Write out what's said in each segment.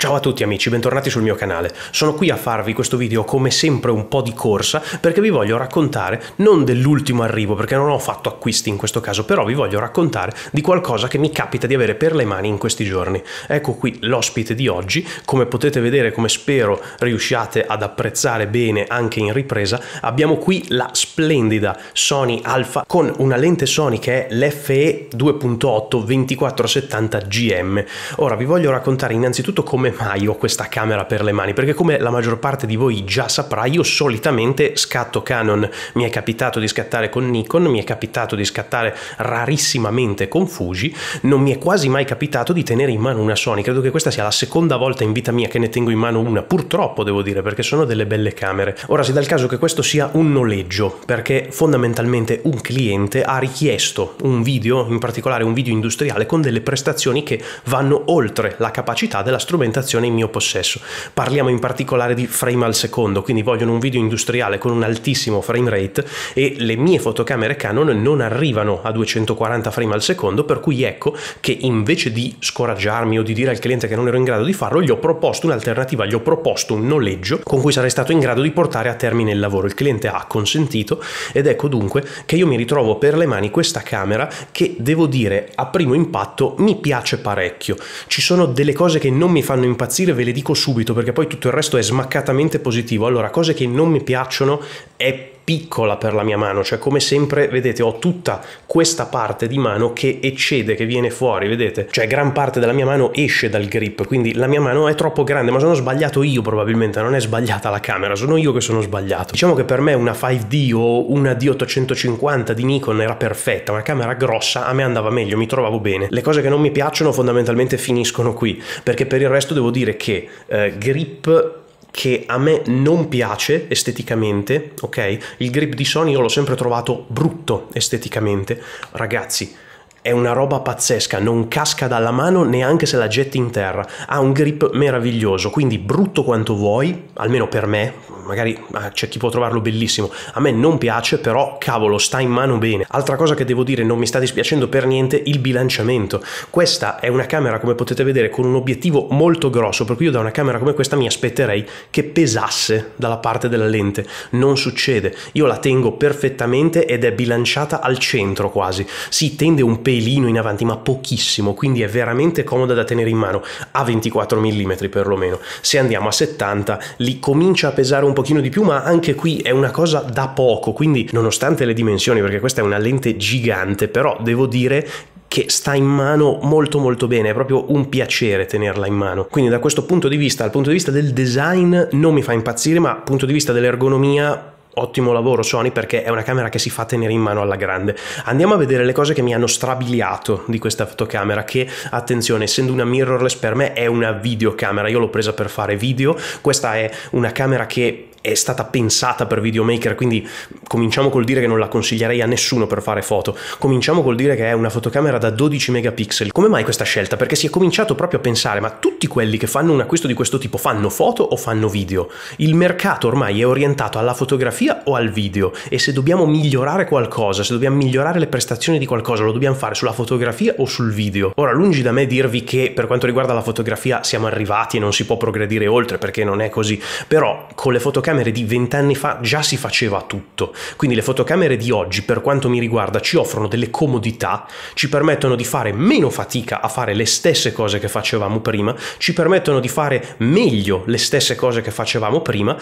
Ciao a tutti amici, bentornati sul mio canale. Sono qui a farvi questo video come sempre un po' di corsa perché vi voglio raccontare non dell'ultimo arrivo perché non ho fatto acquisti in questo caso, però vi voglio raccontare di qualcosa che mi capita di avere per le mani in questi giorni. Ecco qui l'ospite di oggi, come potete vedere, come spero riusciate ad apprezzare bene anche in ripresa, abbiamo qui la splendida Sony Alpha con una lente Sony che è l'FE 2.8 2470 GM. Ora vi voglio raccontare innanzitutto come come mai ho questa camera per le mani, perché come la maggior parte di voi già saprà, io solitamente scatto Canon, mi è capitato di scattare con Nikon, mi è capitato di scattare rarissimamente con Fuji, non mi è quasi mai capitato di tenere in mano una Sony, credo che questa sia la seconda volta in vita mia che ne tengo in mano una, purtroppo devo dire, perché sono delle belle camere. Ora si dà il caso che questo sia un noleggio, perché fondamentalmente un cliente ha richiesto un video, in particolare un video industriale, con delle prestazioni che vanno oltre la capacità della strumentazione documentazione in mio possesso. Parliamo in particolare di frame al secondo, quindi vogliono un video industriale con un altissimo frame rate e le mie fotocamere Canon non arrivano a 240 frame al secondo, per cui ecco che invece di scoraggiarmi o di dire al cliente che non ero in grado di farlo, gli ho proposto un'alternativa, gli ho proposto un noleggio con cui sarei stato in grado di portare a termine il lavoro. Il cliente ha consentito ed ecco dunque che io mi ritrovo per le mani questa camera che devo dire a primo impatto mi piace parecchio. Ci sono delle cose che non mi fanno impazzire ve le dico subito perché poi tutto il resto è smaccatamente positivo. Allora, cose che non mi piacciono è piccola per la mia mano, cioè come sempre vedete ho tutta questa parte di mano che eccede, che viene fuori, vedete? Cioè gran parte della mia mano esce dal grip, quindi la mia mano è troppo grande, ma sono sbagliato io probabilmente, non è sbagliata la camera, sono io che sono sbagliato. Diciamo che per me una 5D o una D850 di Nikon era perfetta, una camera grossa a me andava meglio, mi trovavo bene. Le cose che non mi piacciono fondamentalmente finiscono qui, perché per il resto devo dire che eh, grip che a me non piace esteticamente, ok? Il grip di Sony io l'ho sempre trovato brutto esteticamente. Ragazzi, è una roba pazzesca, non casca dalla mano neanche se la getti in terra. Ha un grip meraviglioso, quindi brutto quanto vuoi, almeno per me, magari ah, c'è chi può trovarlo bellissimo. A me non piace, però cavolo, sta in mano bene. Altra cosa che devo dire, non mi sta dispiacendo per niente il bilanciamento. Questa è una camera, come potete vedere, con un obiettivo molto grosso, per cui io da una camera come questa mi aspetterei che pesasse dalla parte della lente. Non succede. Io la tengo perfettamente ed è bilanciata al centro quasi. Si tende un pelino in avanti, ma pochissimo, quindi è veramente comoda da tenere in mano, a 24 mm perlomeno. Se andiamo a 70 lì comincia a pesare un pochino di più, ma anche qui è una cosa da poco, quindi nonostante le dimensioni, perché questa è una lente gigante, però devo dire che sta in mano molto molto bene, è proprio un piacere tenerla in mano. Quindi da questo punto di vista, dal punto di vista del design non mi fa impazzire, ma dal punto di vista dell'ergonomia ottimo lavoro Sony perché è una camera che si fa tenere in mano alla grande. Andiamo a vedere le cose che mi hanno strabiliato di questa fotocamera che, attenzione, essendo una mirrorless per me è una videocamera, io l'ho presa per fare video, questa è una camera che è stata pensata per videomaker, quindi cominciamo col dire che non la consiglierei a nessuno per fare foto. Cominciamo col dire che è una fotocamera da 12 megapixel. Come mai questa scelta? Perché si è cominciato proprio a pensare, ma tutti quelli che fanno un acquisto di questo tipo fanno foto o fanno video? Il mercato ormai è orientato alla fotografia fotografia o al video e se dobbiamo migliorare qualcosa, se dobbiamo migliorare le prestazioni di qualcosa, lo dobbiamo fare sulla fotografia o sul video. Ora, lungi da me dirvi che per quanto riguarda la fotografia siamo arrivati e non si può progredire oltre perché non è così, però con le fotocamere di vent'anni fa già si faceva tutto. Quindi le fotocamere di oggi, per quanto mi riguarda, ci offrono delle comodità, ci permettono di fare meno fatica a fare le stesse cose che facevamo prima, ci permettono di fare meglio le stesse cose che facevamo prima,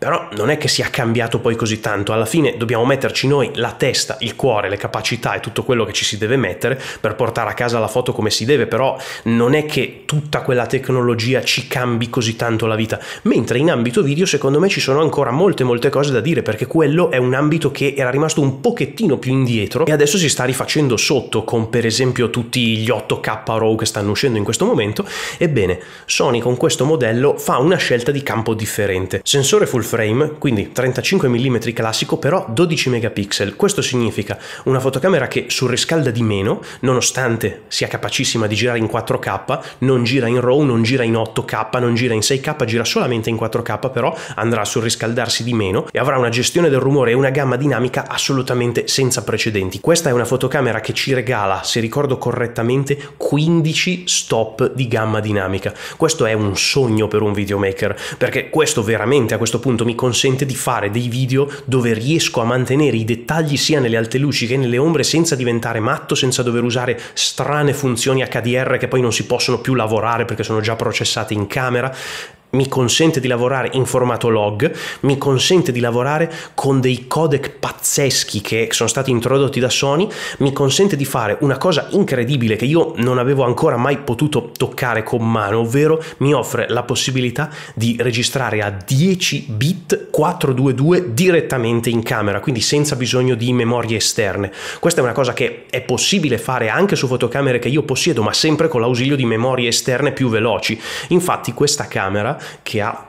però non è che sia cambiato poi così tanto, alla fine dobbiamo metterci noi la testa, il cuore, le capacità e tutto quello che ci si deve mettere per portare a casa la foto come si deve, però non è che tutta quella tecnologia ci cambi così tanto la vita, mentre in ambito video secondo me ci sono ancora molte molte cose da dire perché quello è un ambito che era rimasto un pochettino più indietro e adesso si sta rifacendo sotto con per esempio tutti gli 8K RAW che stanno uscendo in questo momento, ebbene Sony con questo modello fa una scelta di campo differente, sensore full frame, quindi 35 mm classico, però 12 megapixel. Questo significa una fotocamera che surriscalda di meno, nonostante sia capacissima di girare in 4K, non gira in RAW, non gira in 8K, non gira in 6K, gira solamente in 4K, però andrà a surriscaldarsi di meno e avrà una gestione del rumore e una gamma dinamica assolutamente senza precedenti. Questa è una fotocamera che ci regala, se ricordo correttamente, 15 stop di gamma dinamica. Questo è un sogno per un videomaker, perché questo veramente a questo punto appunto mi consente di fare dei video dove riesco a mantenere i dettagli sia nelle alte luci che nelle ombre senza diventare matto, senza dover usare strane funzioni HDR che poi non si possono più lavorare perché sono già processate in camera mi consente di lavorare in formato log, mi consente di lavorare con dei codec pazzeschi che sono stati introdotti da Sony, mi consente di fare una cosa incredibile che io non avevo ancora mai potuto toccare con mano, ovvero mi offre la possibilità di registrare a 10 bit 422 direttamente in camera, quindi senza bisogno di memorie esterne. Questa è una cosa che è possibile fare anche su fotocamere che io possiedo, ma sempre con l'ausilio di memorie esterne più veloci. Infatti questa camera che ha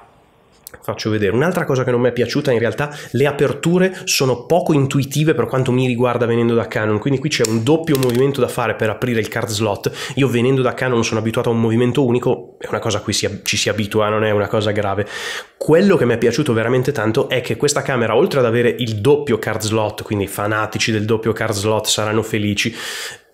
faccio vedere. Un'altra cosa che non mi è piaciuta in realtà, le aperture sono poco intuitive per quanto mi riguarda venendo da Canon, quindi qui c'è un doppio movimento da fare per aprire il card slot. Io venendo da Canon sono abituato a un movimento unico, è una cosa a cui si, ci si abitua, non è una cosa grave. Quello che mi è piaciuto veramente tanto è che questa camera, oltre ad avere il doppio card slot, quindi i fanatici del doppio card slot saranno felici,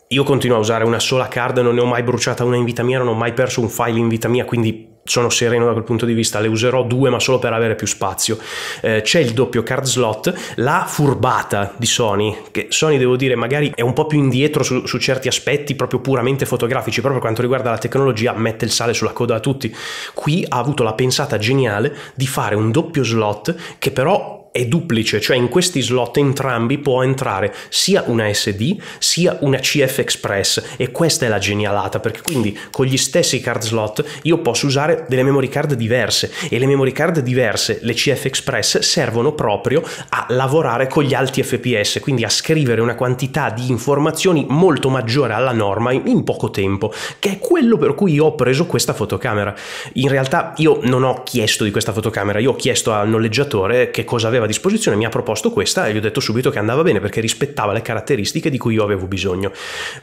io continuo a usare una sola card, non ne ho mai bruciata una in vita mia, non ho mai perso un file in vita mia, quindi sono sereno da quel punto di vista, le userò due ma solo per avere più spazio. Eh, c'è il doppio card slot, la furbata di Sony, che Sony devo dire magari è un po' più indietro su, su certi aspetti proprio puramente fotografici, proprio quanto riguarda la tecnologia, mette il sale sulla coda a tutti. Qui ha avuto la pensata geniale di fare un doppio slot che però è duplice, cioè in questi slot entrambi può entrare sia una SD sia una CF Express e questa è la genialata perché quindi con gli stessi card slot io posso usare delle memory card diverse e le memory card diverse, le CF Express, servono proprio a lavorare con gli alti FPS, quindi a scrivere una quantità di informazioni molto maggiore alla norma in poco tempo, che è quello per cui io ho preso questa fotocamera. In realtà io non ho chiesto di questa fotocamera, io ho chiesto al noleggiatore che cosa aveva aveva a disposizione mi ha proposto questa e gli ho detto subito che andava bene perché rispettava le caratteristiche di cui io avevo bisogno.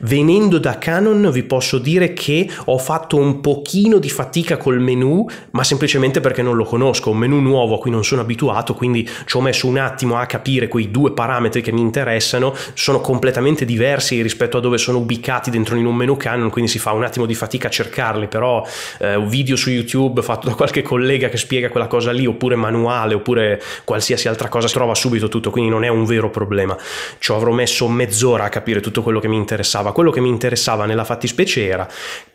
Venendo da Canon vi posso dire che ho fatto un pochino di fatica col menu, ma semplicemente perché non lo conosco, un menu nuovo a cui non sono abituato, quindi ci ho messo un attimo a capire quei due parametri che mi interessano, sono completamente diversi rispetto a dove sono ubicati dentro in un menu Canon, quindi si fa un attimo di fatica a cercarli, però eh, un video su YouTube fatto da qualche collega che spiega quella cosa lì, oppure manuale, oppure qualsiasi qualsiasi altra cosa si trova subito tutto, quindi non è un vero problema. Ci avrò messo mezz'ora a capire tutto quello che mi interessava. Quello che mi interessava nella fattispecie era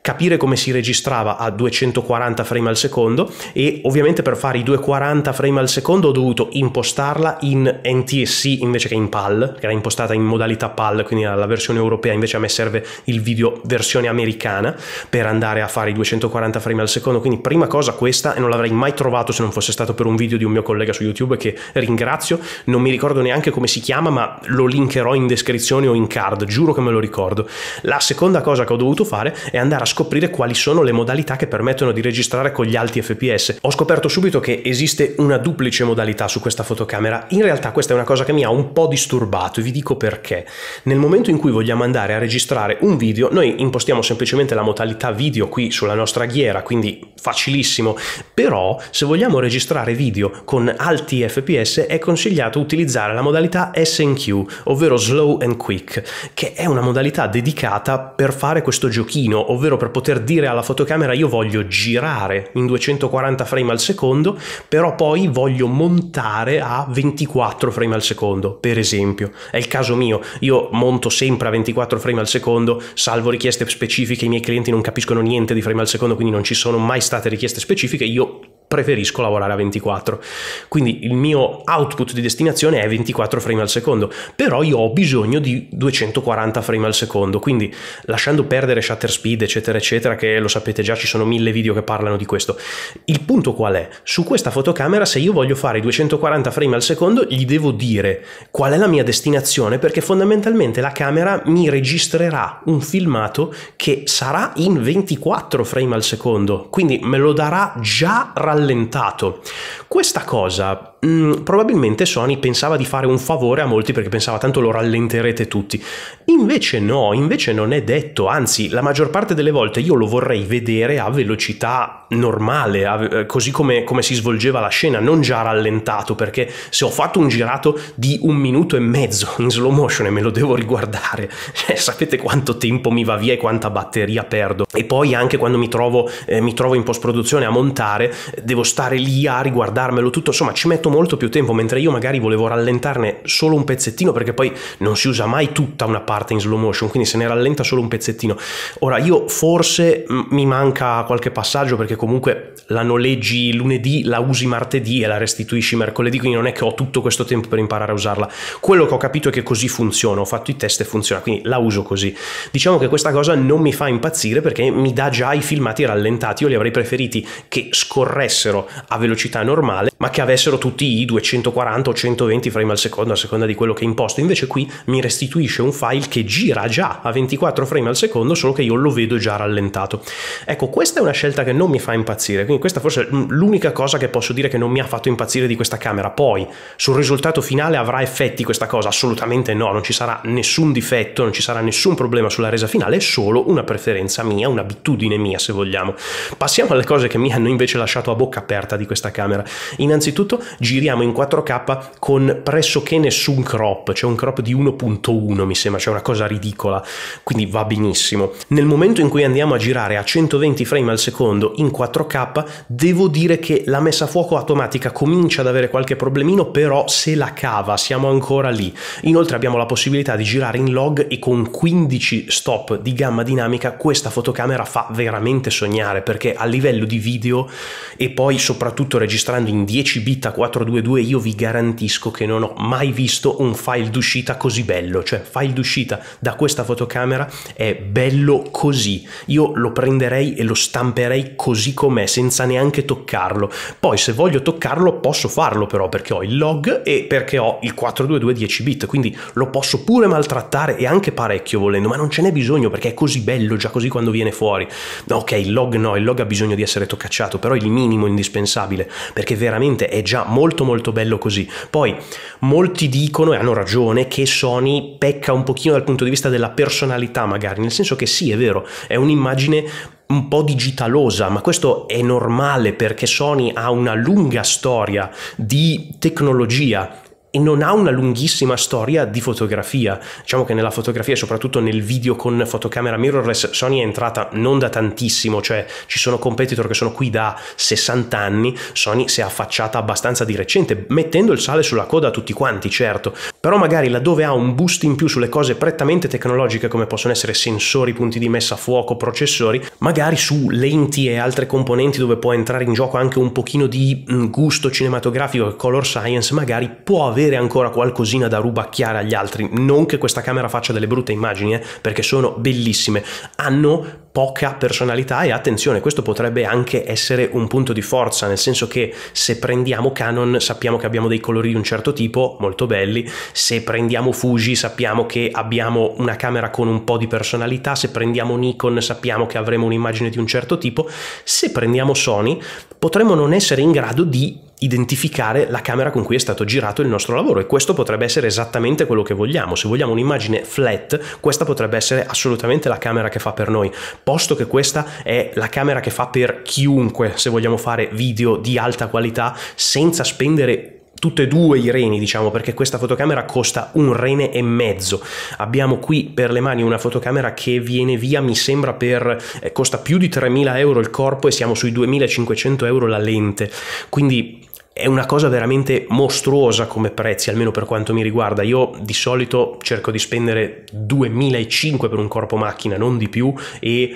capire come si registrava a 240 frame al secondo e ovviamente per fare i 240 frame al secondo ho dovuto impostarla in NTSC invece che in PAL, che era impostata in modalità PAL, quindi la versione europea, invece a me serve il video versione americana per andare a fare i 240 frame al secondo, quindi prima cosa questa e non l'avrei mai trovato se non fosse stato per un video di un mio collega su YouTube che ringrazio, non mi ricordo neanche come si chiama, ma lo linkerò in descrizione o in card, giuro che me lo ricordo. La seconda cosa che ho dovuto fare è andare a scoprire quali sono le modalità che permettono di registrare con gli alti FPS. Ho scoperto subito che esiste una duplice modalità su questa fotocamera. In realtà questa è una cosa che mi ha un po' disturbato e vi dico perché. Nel momento in cui vogliamo andare a registrare un video, noi impostiamo semplicemente la modalità video qui sulla nostra ghiera, quindi facilissimo, però se vogliamo registrare video con alti FPS DTS è consigliato utilizzare la modalità SQ, ovvero Slow and Quick, che è una modalità dedicata per fare questo giochino, ovvero per poter dire alla fotocamera io voglio girare in 240 frame al secondo, però poi voglio montare a 24 frame al secondo, per esempio. È il caso mio, io monto sempre a 24 frame al secondo, salvo richieste specifiche, i miei clienti non capiscono niente di frame al secondo, quindi non ci sono mai state richieste specifiche, io preferisco lavorare a 24. Quindi il mio output di destinazione è 24 frame al secondo, però io ho bisogno di 240 frame al secondo, quindi lasciando perdere shutter speed eccetera eccetera, che lo sapete già ci sono mille video che parlano di questo. Il punto qual è? Su questa fotocamera se io voglio fare 240 frame al secondo gli devo dire qual è la mia destinazione perché fondamentalmente la camera mi registrerà un filmato che sarà in 24 frame al secondo, quindi me lo darà già rallentato rallentato. Questa cosa mh, mm, probabilmente Sony pensava di fare un favore a molti perché pensava tanto lo rallenterete tutti. Invece no, invece non è detto, anzi la maggior parte delle volte io lo vorrei vedere a velocità normale, a, eh, così come, come, si svolgeva la scena, non già rallentato, perché se ho fatto un girato di un minuto e mezzo in slow motion e me lo devo riguardare, cioè, sapete quanto tempo mi va via e quanta batteria perdo. E poi anche quando mi trovo, eh, mi trovo in post-produzione a montare, eh, devo stare lì a riguardarmelo tutto, insomma ci metto molto molto più tempo, mentre io magari volevo rallentarne solo un pezzettino perché poi non si usa mai tutta una parte in slow motion, quindi se ne rallenta solo un pezzettino. Ora io forse mi manca qualche passaggio perché comunque la noleggi lunedì, la usi martedì e la restituisci mercoledì, quindi non è che ho tutto questo tempo per imparare a usarla. Quello che ho capito è che così funziona, ho fatto i test e funziona, quindi la uso così. Diciamo che questa cosa non mi fa impazzire perché mi dà già i filmati rallentati, io li avrei preferiti che scorressero a velocità normale, ma che avessero tutti tutti i 240 o 120 frame al secondo a seconda di quello che imposto, invece qui mi restituisce un file che gira già a 24 frame al secondo, solo che io lo vedo già rallentato. Ecco, questa è una scelta che non mi fa impazzire, quindi questa forse è l'unica cosa che posso dire che non mi ha fatto impazzire di questa camera. Poi, sul risultato finale avrà effetti questa cosa? Assolutamente no, non ci sarà nessun difetto, non ci sarà nessun problema sulla resa finale, è solo una preferenza mia, un'abitudine mia se vogliamo. Passiamo alle cose che mi hanno invece lasciato a bocca aperta di questa camera. Innanzitutto, giriamo in 4K con pressoché nessun crop, c'è cioè un crop di 1.1 mi sembra, cioè una cosa ridicola, quindi va benissimo. Nel momento in cui andiamo a girare a 120 frame al secondo in 4K, devo dire che la messa a fuoco automatica comincia ad avere qualche problemino, però se la cava siamo ancora lì. Inoltre abbiamo la possibilità di girare in log e con 15 stop di gamma dinamica questa fotocamera fa veramente sognare perché a livello di video e poi soprattutto registrando in 10 bit a 4 422 io vi garantisco che non ho mai visto un file d'uscita così bello, cioè file d'uscita da questa fotocamera è bello così, io lo prenderei e lo stamperei così com'è senza neanche toccarlo, poi se voglio toccarlo posso farlo però perché ho il log e perché ho il 422 10 bit, quindi lo posso pure maltrattare e anche parecchio volendo, ma non ce n'è bisogno perché è così bello già così quando viene fuori, ok il log no, il log ha bisogno di essere toccacciato, però è il minimo indispensabile perché veramente è già molto molto molto bello così. Poi molti dicono, e hanno ragione, che Sony pecca un pochino dal punto di vista della personalità magari, nel senso che sì, è vero, è un'immagine un po' digitalosa, ma questo è normale perché Sony ha una lunga storia di tecnologia e non ha una lunghissima storia di fotografia. Diciamo che nella fotografia, soprattutto nel video con fotocamera mirrorless, Sony è entrata non da tantissimo, cioè ci sono competitor che sono qui da 60 anni, Sony si è affacciata abbastanza di recente, mettendo il sale sulla coda a tutti quanti, certo. Però magari laddove ha un boost in più sulle cose prettamente tecnologiche come possono essere sensori, punti di messa a fuoco, processori, magari su lenti e altre componenti dove può entrare in gioco anche un pochino di mm, gusto cinematografico e color science, magari può avere ancora qualcosina da rubacchiare agli altri. Non che questa camera faccia delle brutte immagini, eh, perché sono bellissime. Hanno poca personalità e attenzione, questo potrebbe anche essere un punto di forza, nel senso che se prendiamo Canon sappiamo che abbiamo dei colori di un certo tipo, molto belli, se prendiamo Fuji sappiamo che abbiamo una camera con un po' di personalità, se prendiamo Nikon sappiamo che avremo un'immagine di un certo tipo, se prendiamo Sony potremmo non essere in grado di identificare la camera con cui è stato girato il nostro lavoro e questo potrebbe essere esattamente quello che vogliamo. Se vogliamo un'immagine flat, questa potrebbe essere assolutamente la camera che fa per noi, posto che questa è la camera che fa per chiunque se vogliamo fare video di alta qualità senza spendere tutte e due i reni, diciamo, perché questa fotocamera costa un rene e mezzo. Abbiamo qui per le mani una fotocamera che viene via, mi sembra, per eh, costa più di 3.000 euro il corpo e siamo sui 2.500 euro la lente. Quindi è una cosa veramente mostruosa come prezzi, almeno per quanto mi riguarda. Io di solito cerco di spendere 2.500 per un corpo macchina, non di più, e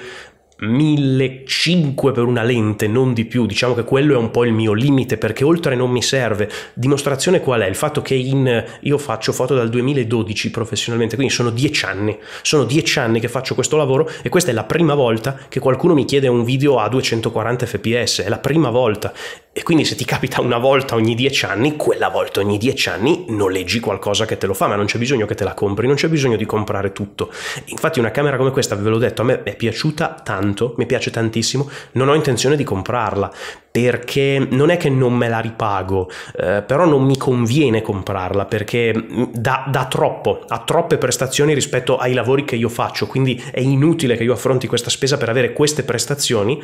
1500 per una lente, non di più, diciamo che quello è un po' il mio limite perché oltre non mi serve. Dimostrazione qual è? Il fatto che in, io faccio foto dal 2012 professionalmente, quindi sono dieci anni, sono 10 anni che faccio questo lavoro e questa è la prima volta che qualcuno mi chiede un video a 240 fps, è la prima volta e quindi se ti capita una volta ogni dieci anni, quella volta ogni dieci anni noleggi qualcosa che te lo fa, ma non c'è bisogno che te la compri, non c'è bisogno di comprare tutto. Infatti una camera come questa, ve l'ho detto, a me è piaciuta tanto, mi piace tantissimo, non ho intenzione di comprarla perché non è che non me la ripago, eh, però non mi conviene comprarla perché mm, dà, dà troppo, ha troppe prestazioni rispetto ai lavori che io faccio, quindi è inutile che io affronti questa spesa per avere queste prestazioni,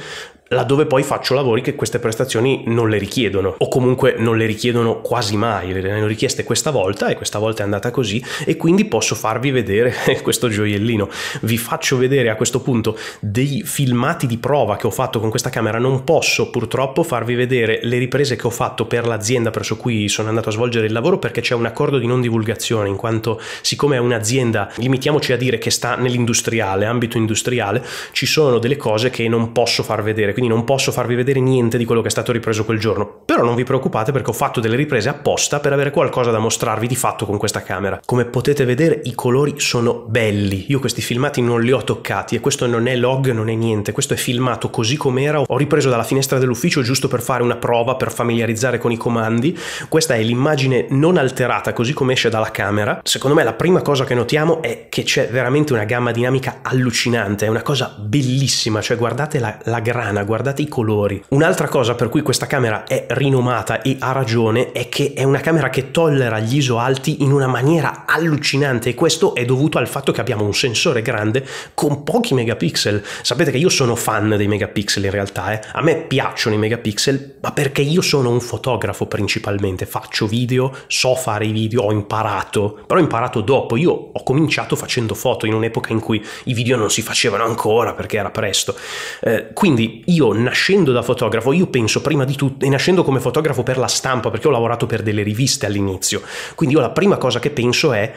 laddove poi faccio lavori che queste prestazioni non non le richiedono o comunque non le richiedono quasi mai, le hanno richieste questa volta e questa volta è andata così e quindi posso farvi vedere questo gioiellino. Vi faccio vedere a questo punto dei filmati di prova che ho fatto con questa camera, non posso purtroppo farvi vedere le riprese che ho fatto per l'azienda presso cui sono andato a svolgere il lavoro perché c'è un accordo di non divulgazione in quanto siccome è un'azienda, limitiamoci a dire che sta nell'industriale, ambito industriale, ci sono delle cose che non posso far vedere, quindi non posso farvi vedere niente di quello che è stato ripreso quel giorno, però non vi preoccupate perché ho fatto delle riprese apposta per avere qualcosa da mostrarvi di fatto con questa camera. Come potete vedere i colori sono belli, io questi filmati non li ho toccati e questo non è log, non è niente, questo è filmato così com'era, ho ripreso dalla finestra dell'ufficio giusto per fare una prova, per familiarizzare con i comandi, questa è l'immagine non alterata così come esce dalla camera, secondo me la prima cosa che notiamo è che c'è veramente una gamma dinamica allucinante, è una cosa bellissima, cioè guardate la, la grana, guardate i colori. Un'altra cosa per cui questa camera camera è rinomata e ha ragione è che è una camera che tollera gli ISO alti in una maniera allucinante e questo è dovuto al fatto che abbiamo un sensore grande con pochi megapixel. Sapete che io sono fan dei megapixel in realtà, eh? a me piacciono i megapixel, ma perché io sono un fotografo principalmente, faccio video, so fare i video, ho imparato, però ho imparato dopo, io ho cominciato facendo foto in un'epoca in cui i video non si facevano ancora perché era presto. Eh, quindi io nascendo da fotografo, io penso prima di tutto in, e nascendo come fotografo per la stampa, perché ho lavorato per delle riviste all'inizio, quindi io la prima cosa che penso è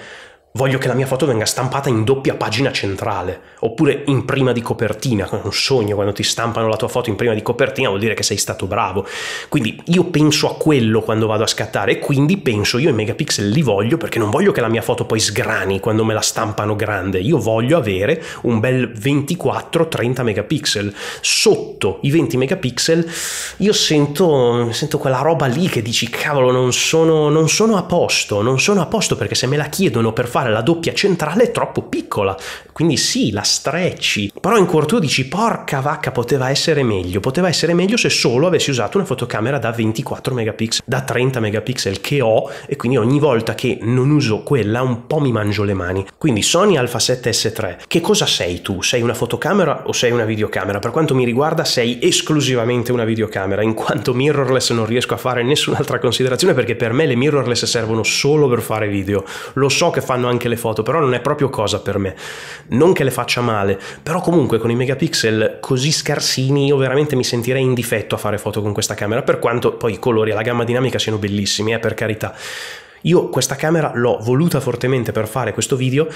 voglio che la mia foto venga stampata in doppia pagina centrale, oppure in prima di copertina, è un sogno quando ti stampano la tua foto in prima di copertina vuol dire che sei stato bravo. Quindi io penso a quello quando vado a scattare e quindi penso io i megapixel li voglio perché non voglio che la mia foto poi sgrani quando me la stampano grande, io voglio avere un bel 24-30 megapixel. Sotto i 20 megapixel io sento, sento quella roba lì che dici cavolo non sono, non sono a posto, non sono a posto perché se me la chiedono per fare fare la doppia centrale è troppo piccola. Quindi sì, la strecci, però in corto dici porca vacca poteva essere meglio, poteva essere meglio se solo avessi usato una fotocamera da 24 megapixel, da 30 megapixel che ho e quindi ogni volta che non uso quella un po' mi mangio le mani. Quindi Sony Alpha 7S3, che cosa sei tu? Sei una fotocamera o sei una videocamera? Per quanto mi riguarda sei esclusivamente una videocamera, in quanto mirrorless non riesco a fare nessun'altra considerazione perché per me le mirrorless servono solo per fare video. Lo so che fanno anche le foto, però non è proprio cosa per me non che le faccia male, però comunque con i megapixel così scarsini io veramente mi sentirei in difetto a fare foto con questa camera, per quanto poi i colori e la gamma dinamica siano bellissimi, eh, per carità. Io questa camera l'ho voluta fortemente per fare questo video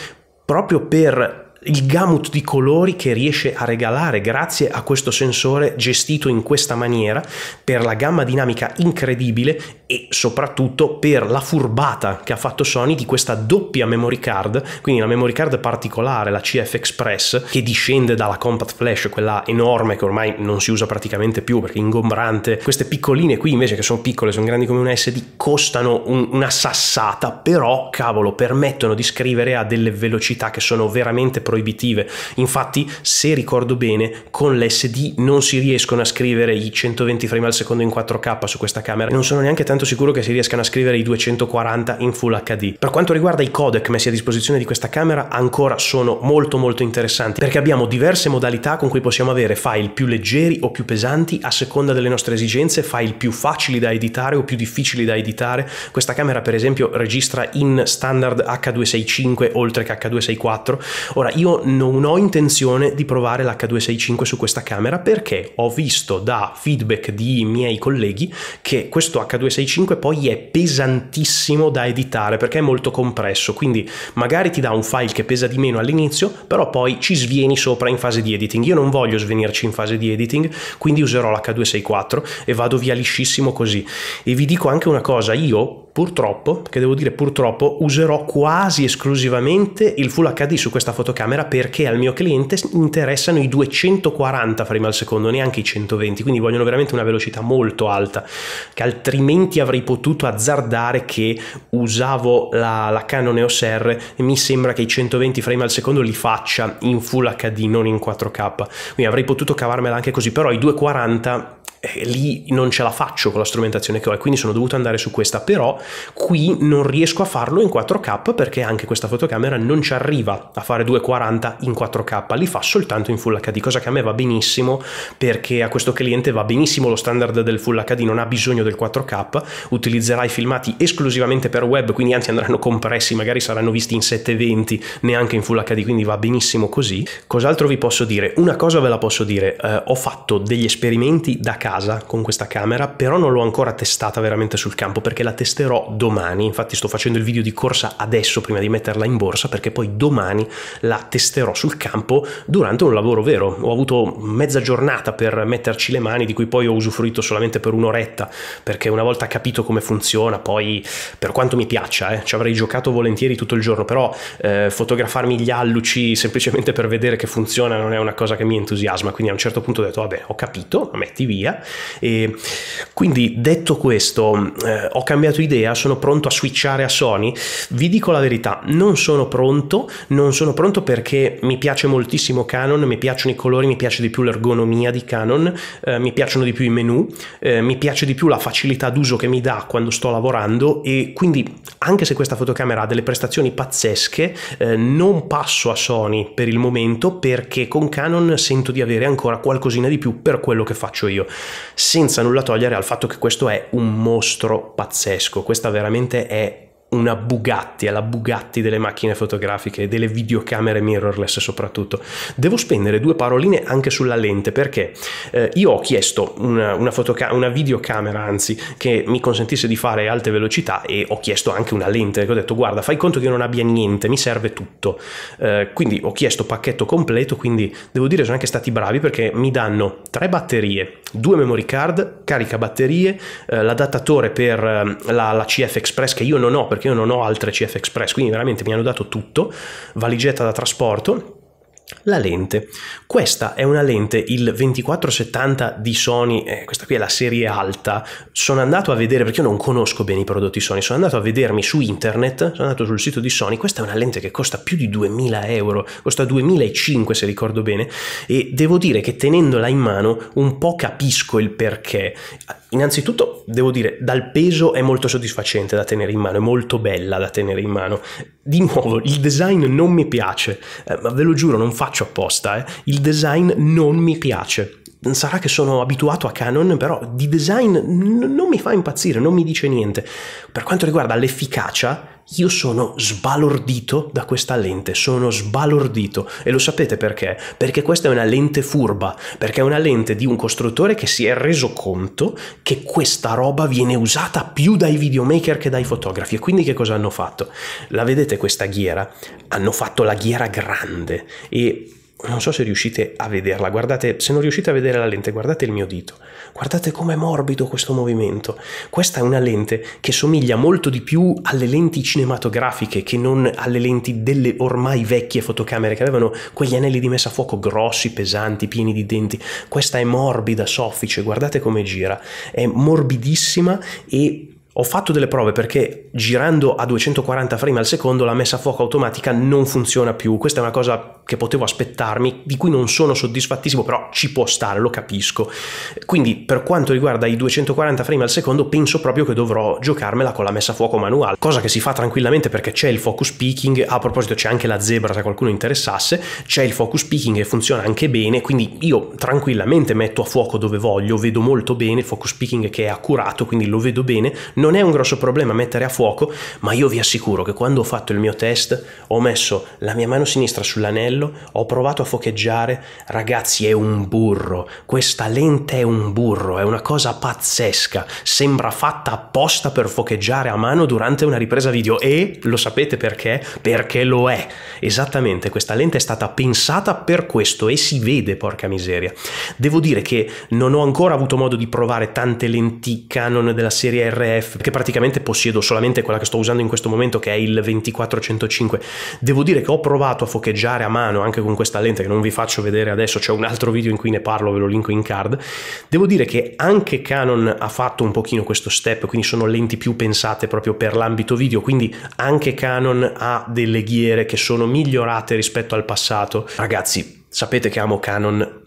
proprio per il gamut di colori che riesce a regalare grazie a questo sensore gestito in questa maniera per la gamma dinamica incredibile e soprattutto per la furbata che ha fatto Sony di questa doppia memory card, quindi la memory card particolare, la CF Express, che discende dalla Compact Flash, quella enorme che ormai non si usa praticamente più perché è ingombrante. Queste piccoline qui invece che sono piccole, sono grandi come un SD, costano un, una sassata, però cavolo, permettono di scrivere a delle velocità che sono veramente proiettate proibitive. Infatti, se ricordo bene, con l'SD non si riescono a scrivere i 120 frame al secondo in 4K su questa camera non sono neanche tanto sicuro che si riescano a scrivere i 240 in Full HD. Per quanto riguarda i codec messi a disposizione di questa camera, ancora sono molto molto interessanti perché abbiamo diverse modalità con cui possiamo avere file più leggeri o più pesanti a seconda delle nostre esigenze, file più facili da editare o più difficili da editare. Questa camera per esempio registra in standard H265 oltre che H264. Ora io io non ho intenzione di provare l'H265 su questa camera perché ho visto da feedback di miei colleghi che questo H265 poi è pesantissimo da editare perché è molto compresso, quindi magari ti dà un file che pesa di meno all'inizio, però poi ci svieni sopra in fase di editing. Io non voglio svenirci in fase di editing, quindi userò l'H264 e vado via liscissimo così. E vi dico anche una cosa, io purtroppo, che devo dire purtroppo, userò quasi esclusivamente il Full HD su questa fotocamera telecamera perché al mio cliente interessano i 240 frame al secondo, neanche i 120, quindi vogliono veramente una velocità molto alta, che altrimenti avrei potuto azzardare che usavo la, la Canon EOS R e mi sembra che i 120 frame al secondo li faccia in Full HD, non in 4K, quindi avrei potuto cavarmela anche così, però i 240 eh, lì non ce la faccio con la strumentazione che ho e quindi sono dovuto andare su questa, però qui non riesco a farlo in 4K perché anche questa fotocamera non ci arriva a fare 240 in 4K, li fa soltanto in Full HD, cosa che a me va benissimo perché a questo cliente va benissimo lo standard del Full HD, non ha bisogno del 4K, utilizzerà i filmati esclusivamente per web, quindi anzi andranno compressi, magari saranno visti in 720, neanche in Full HD, quindi va benissimo così. Cos'altro vi posso dire? Una cosa ve la posso dire, eh, ho fatto degli esperimenti da casa casa con questa camera, però non l'ho ancora testata veramente sul campo perché la testerò domani. Infatti sto facendo il video di corsa adesso prima di metterla in borsa perché poi domani la testerò sul campo durante un lavoro vero. Ho avuto mezza giornata per metterci le mani di cui poi ho usufruito solamente per un'oretta perché una volta capito come funziona poi per quanto mi piaccia eh, ci avrei giocato volentieri tutto il giorno, però eh, fotografarmi gli alluci semplicemente per vedere che funziona non è una cosa che mi entusiasma, quindi a un certo punto ho detto vabbè ho capito, metti via e quindi detto questo, eh, ho cambiato idea, sono pronto a switchare a Sony. Vi dico la verità, non sono pronto, non sono pronto perché mi piace moltissimo Canon, mi piacciono i colori, mi piace di più l'ergonomia di Canon, eh, mi piacciono di più i menu, eh, mi piace di più la facilità d'uso che mi dà quando sto lavorando e quindi anche se questa fotocamera ha delle prestazioni pazzesche, eh, non passo a Sony per il momento perché con Canon sento di avere ancora qualcosina di più per quello che faccio io senza nulla togliere al fatto che questo è un mostro pazzesco, questa veramente è una Bugatti, è la Bugatti delle macchine fotografiche e delle videocamere mirrorless soprattutto. Devo spendere due paroline anche sulla lente perché eh, io ho chiesto una, una, una, videocamera anzi che mi consentisse di fare alte velocità e ho chiesto anche una lente che ho detto guarda fai conto che io non abbia niente, mi serve tutto. Eh, quindi ho chiesto pacchetto completo, quindi devo dire sono anche stati bravi perché mi danno tre batterie, due memory card, carica batterie, eh, l'adattatore per ehm, la, la CF Express che io non ho perché io non ho altre CF Express, quindi veramente mi hanno dato tutto, valigetta da trasporto. La lente. Questa è una lente, il 2470 di Sony, eh, questa qui è la serie alta. Sono andato a vedere, perché io non conosco bene i prodotti Sony, sono andato a vedermi su internet, sono andato sul sito di Sony, questa è una lente che costa più di 2000 euro, costa 2005 se ricordo bene, e devo dire che tenendola in mano un po' capisco il perché Innanzitutto devo dire, dal peso è molto soddisfacente da tenere in mano, è molto bella da tenere in mano. Di nuovo, il design non mi piace, eh, ma ve lo giuro, non faccio apposta, eh. il design non mi piace. Sarà che sono abituato a Canon, però di design n- non mi fa impazzire, non mi dice niente. Per quanto riguarda l'efficacia, io sono sbalordito da questa lente, sono sbalordito e lo sapete perché? Perché questa è una lente furba, perché è una lente di un costruttore che si è reso conto che questa roba viene usata più dai videomaker che dai fotografi e quindi che cosa hanno fatto? La vedete questa ghiera? Hanno fatto la ghiera grande e non so se riuscite a vederla, guardate, se non riuscite a vedere la lente, guardate il mio dito, guardate com'è morbido questo movimento. Questa è una lente che somiglia molto di più alle lenti cinematografiche che non alle lenti delle ormai vecchie fotocamere che avevano quegli anelli di messa a fuoco grossi, pesanti, pieni di denti. Questa è morbida, soffice, guardate come gira, è morbidissima e ho fatto delle prove perché girando a 240 frame al secondo la messa a fuoco automatica non funziona più. Questa è una cosa che potevo aspettarmi, di cui non sono soddisfattissimo, però ci può stare, lo capisco. Quindi per quanto riguarda i 240 frame al secondo penso proprio che dovrò giocarmela con la messa a fuoco manuale, cosa che si fa tranquillamente perché c'è il focus peaking, a proposito c'è anche la zebra se qualcuno interessasse, c'è il focus peaking e funziona anche bene, quindi io tranquillamente metto a fuoco dove voglio, vedo molto bene il focus peaking che è accurato, quindi lo vedo bene. Non non è un grosso problema mettere a fuoco, ma io vi assicuro che quando ho fatto il mio test ho messo la mia mano sinistra sull'anello, ho provato a focheggiare, ragazzi è un burro, questa lente è un burro, è una cosa pazzesca, sembra fatta apposta per focheggiare a mano durante una ripresa video e lo sapete perché? Perché lo è, esattamente, questa lente è stata pensata per questo e si vede, porca miseria. Devo dire che non ho ancora avuto modo di provare tante lenti Canon della serie RF che praticamente possiedo solamente quella che sto usando in questo momento che è il 2405 devo dire che ho provato a focheggiare a mano anche con questa lente che non vi faccio vedere adesso c'è un altro video in cui ne parlo ve lo linko in card devo dire che anche Canon ha fatto un pochino questo step quindi sono lenti più pensate proprio per l'ambito video quindi anche Canon ha delle ghiere che sono migliorate rispetto al passato ragazzi sapete che amo Canon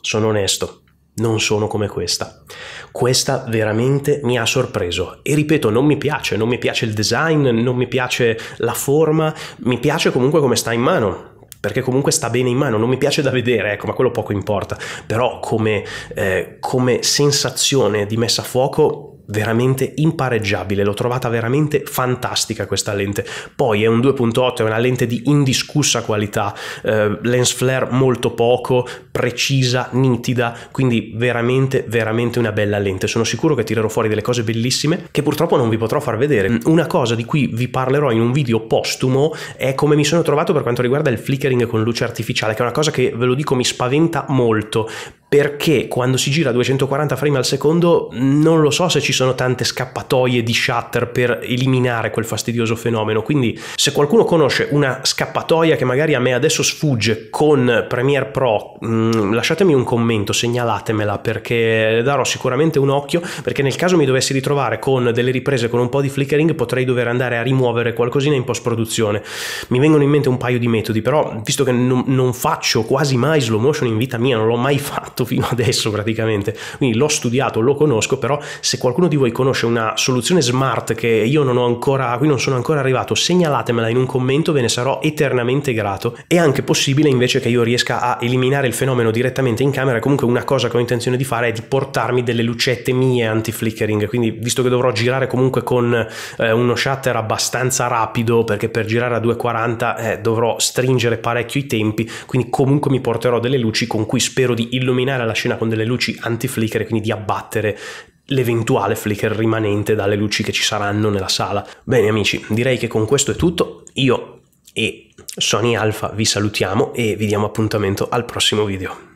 sono onesto non sono come questa. Questa veramente mi ha sorpreso e ripeto, non mi piace, non mi piace il design, non mi piace la forma, mi piace comunque come sta in mano. Perché comunque sta bene in mano, non mi piace da vedere, ecco, ma quello poco importa. Però come, eh, come sensazione di messa a fuoco veramente impareggiabile, l'ho trovata veramente fantastica questa lente. Poi è un 2.8, è una lente di indiscussa qualità, eh, lens flare molto poco, precisa, nitida, quindi veramente veramente una bella lente. Sono sicuro che tirerò fuori delle cose bellissime che purtroppo non vi potrò far vedere. Una cosa di cui vi parlerò in un video postumo è come mi sono trovato per quanto riguarda il flickering con luce artificiale, che è una cosa che ve lo dico mi spaventa molto perché quando si gira a 240 frame al secondo non lo so se ci sono tante scappatoie di shutter per eliminare quel fastidioso fenomeno, quindi se qualcuno conosce una scappatoia che magari a me adesso sfugge con Premiere Pro, mh, mm, lasciatemi un commento, segnalatemela perché darò sicuramente un occhio, perché nel caso mi dovessi ritrovare con delle riprese con un po' di flickering potrei dover andare a rimuovere qualcosina in post produzione. Mi vengono in mente un paio di metodi, però visto che non, non faccio quasi mai slow motion in vita mia, non l'ho mai fatto, fatto fino adesso praticamente. Quindi l'ho studiato, lo conosco, però se qualcuno di voi conosce una soluzione smart che io non ho ancora, qui non sono ancora arrivato, segnalatemela in un commento, ve ne sarò eternamente grato. È anche possibile invece che io riesca a eliminare il fenomeno direttamente in camera, comunque una cosa che ho intenzione di fare è di portarmi delle lucette mie anti-flickering, quindi visto che dovrò girare comunque con eh, uno shutter abbastanza rapido, perché per girare a 2.40 eh, dovrò stringere parecchio i tempi, quindi comunque mi porterò delle luci con cui spero di illuminare illuminare la scena con delle luci anti-flicker e quindi di abbattere l'eventuale flicker rimanente dalle luci che ci saranno nella sala. Bene amici, direi che con questo è tutto. Io e Sony Alpha vi salutiamo e vi diamo appuntamento al prossimo video.